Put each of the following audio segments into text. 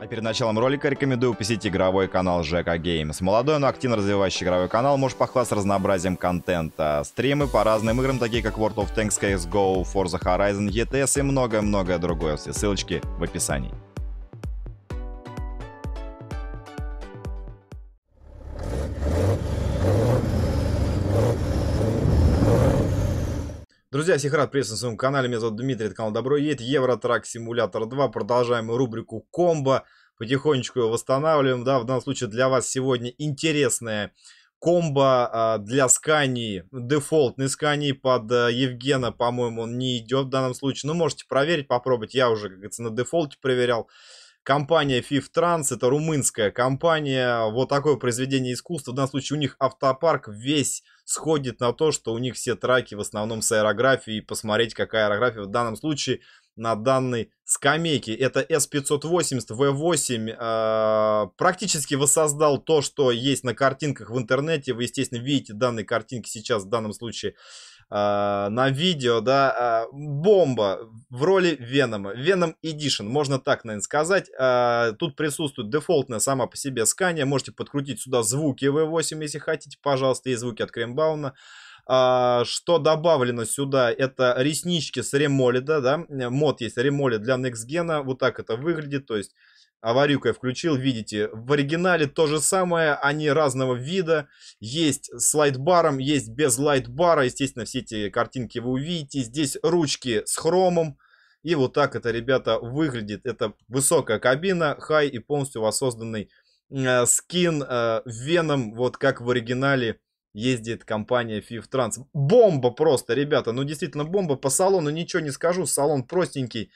А перед началом ролика рекомендую посетить игровой канал ЖК Games. Молодой, но активно развивающий игровой канал может похвастаться разнообразием контента. Стримы по разным играм, такие как World of Tanks, CSGO, Forza Horizon, ETS и многое-многое другое. Все ссылочки в описании. Друзья, всех рад приветствовать на своем канале. Меня зовут Дмитрий, это канал Добро Едет. Евротрак Симулятор 2. Продолжаем рубрику комбо. Потихонечку ее восстанавливаем. Да, в данном случае для вас сегодня интересная комбо а, для скани. Дефолтный сканий под а, Евгена, по-моему, он не идет в данном случае. Но ну, можете проверить, попробовать. Я уже, как говорится, на дефолте проверял. Компания Fiftrans — это румынская компания, вот такое произведение искусства. В данном случае у них автопарк весь сходит на то, что у них все траки в основном с аэрографией. Посмотреть, какая аэрография в данном случае на данной скамейке. Это S580 V8 э, практически воссоздал то, что есть на картинках в интернете. Вы, естественно, видите данные картинки сейчас в данном случае а, на видео, да, а, бомба в роли Венома. Веном Edition, можно так, наверное, сказать. А, тут присутствует дефолтная сама по себе скания. Можете подкрутить сюда звуки V8, если хотите, пожалуйста, и звуки от Крембауна. что добавлено сюда, это реснички с ремолида, да, мод есть ремолид для Next Gen, вот так это выглядит, то есть аварюкой включил, видите, в оригинале то же самое, они разного вида, есть с лайтбаром, есть без лайтбара, естественно, все эти картинки вы увидите, здесь ручки с хромом, и вот так это, ребята, выглядит, это высокая кабина, хай и полностью воссозданный э, скин э, Веном, вот как в оригинале ездит компания Fiftrans, Бомба просто, ребята, ну действительно бомба по салону, ничего не скажу, салон простенький,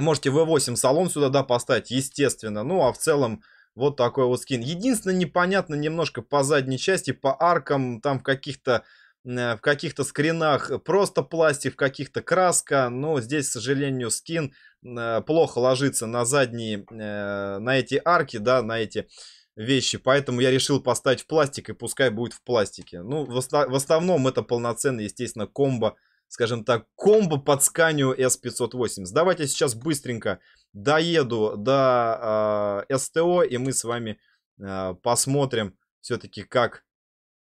Можете V8 э салон сюда, да, поставить, естественно. Ну, а в целом... Вот такой вот скин. Единственное, непонятно немножко по задней части, по аркам, там в каких-то э, в каких-то скринах просто пластик, в каких-то краска. Но здесь, к сожалению, скин э, плохо ложится на задние, на эти арки, да, на эти вещи. Поэтому я решил поставить в пластик и пускай будет в пластике. Ну, в, в основном это полноценный, естественно, комбо скажем так, комбо по тканью S580. Давайте сейчас быстренько доеду до э, СТО, и мы с вами э, посмотрим все-таки, как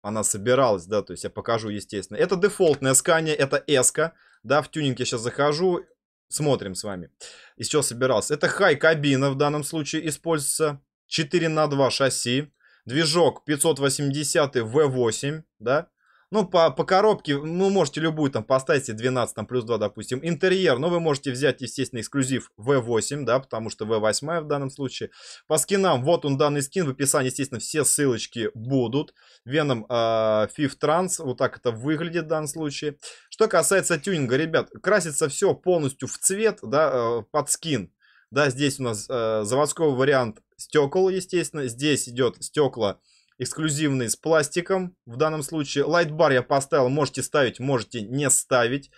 она собиралась, да, то есть я покажу, естественно. Это дефолтное скание, это эска, да, в тюнинг я сейчас захожу, смотрим с вами, из чего собирался. Это хай кабина в данном случае используется, 4 на 2 шасси, движок 580 V8, да, ну, по, по коробке, ну, можете любую там поставить, 12 там, плюс 2, допустим. Интерьер, ну, вы можете взять, естественно, эксклюзив V8, да, потому что V8 в данном случае. По скинам, вот он данный скин, в описании, естественно, все ссылочки будут. Веном а, Fifth Trans, вот так это выглядит в данном случае. Что касается тюнинга, ребят, красится все полностью в цвет, да, э, под скин. Да, здесь у нас э, заводской вариант стекол, естественно. Здесь идет стекла эксклюзивный с пластиком. В данном случае лайтбар я поставил, можете ставить, можете не ставить.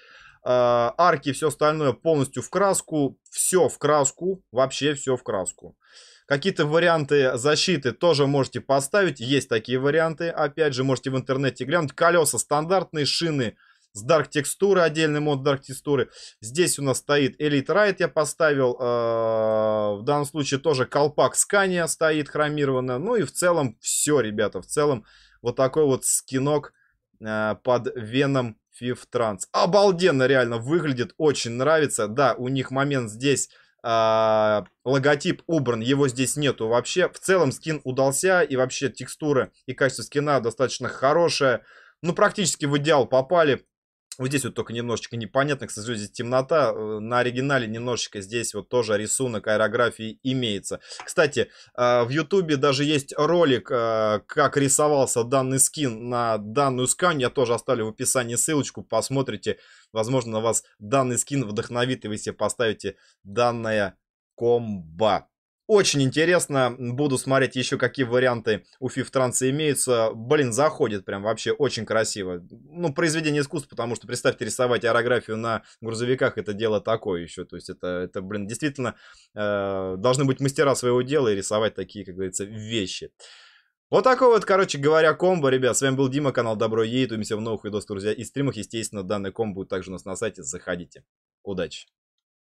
А, арки, все остальное полностью в краску. Все в краску, вообще все в краску. Какие-то варианты защиты тоже можете поставить. Есть такие варианты. Опять же, можете в интернете глянуть. Колеса стандартные, шины с Dark текстуры, отдельный мод Dark текстуры. Здесь у нас стоит Elite Ride я поставил. Э, в данном случае тоже колпак Scania стоит хромированно. Ну и в целом все, ребята. В целом вот такой вот скинок э, под веном Fifth Trans. Обалденно реально выглядит, очень нравится. Да, у них момент здесь... Э, логотип убран, его здесь нету вообще. В целом скин удался, и вообще текстуры и качество скина достаточно хорошее. Ну, практически в идеал попали вот здесь вот только немножечко непонятно, к сожалению, здесь темнота. Э, на оригинале немножечко здесь вот тоже рисунок аэрографии имеется. Кстати, э, в ютубе даже есть ролик, э, как рисовался данный скин на данную скан. Я тоже оставлю в описании ссылочку, посмотрите. Возможно, на вас данный скин вдохновит, и вы себе поставите данное комбо. Очень интересно, буду смотреть еще какие варианты у Фифтранса имеются. Блин, заходит прям вообще очень красиво. Ну, произведение искусства, потому что, представьте, рисовать аэрографию на грузовиках, это дело такое еще. То есть это, это блин, действительно э, должны быть мастера своего дела и рисовать такие, как говорится, вещи. Вот такой вот, короче говоря, комбо, ребят. С вами был Дима, канал Добро Едет. Увидимся в новых видосах, друзья, и стримах. Естественно, данный комбо будет также у нас на сайте. Заходите. Удачи!